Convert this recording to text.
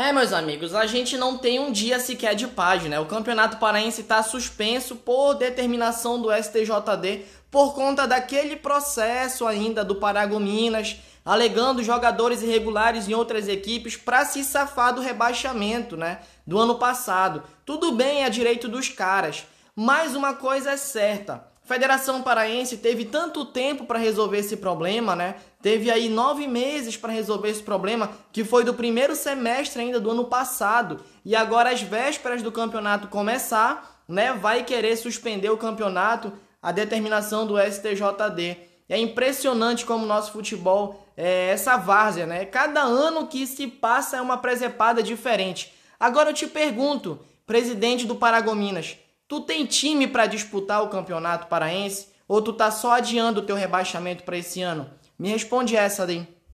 É, meus amigos, a gente não tem um dia sequer de paz, né? O Campeonato Paraense está suspenso por determinação do STJD por conta daquele processo ainda do Paragominas, alegando jogadores irregulares em outras equipes para se safar do rebaixamento, né? Do ano passado. Tudo bem, é direito dos caras. Mas uma coisa é certa: Federação Paraense teve tanto tempo para resolver esse problema, né? Teve aí nove meses para resolver esse problema, que foi do primeiro semestre ainda do ano passado. E agora, às vésperas do campeonato começar, né? Vai querer suspender o campeonato, a determinação do STJD. É impressionante como o nosso futebol é essa várzea, né? Cada ano que se passa é uma presepada diferente. Agora eu te pergunto, presidente do Paragominas, Tu tem time para disputar o Campeonato Paraense ou tu tá só adiando o teu rebaixamento para esse ano? Me responde essa, Adem.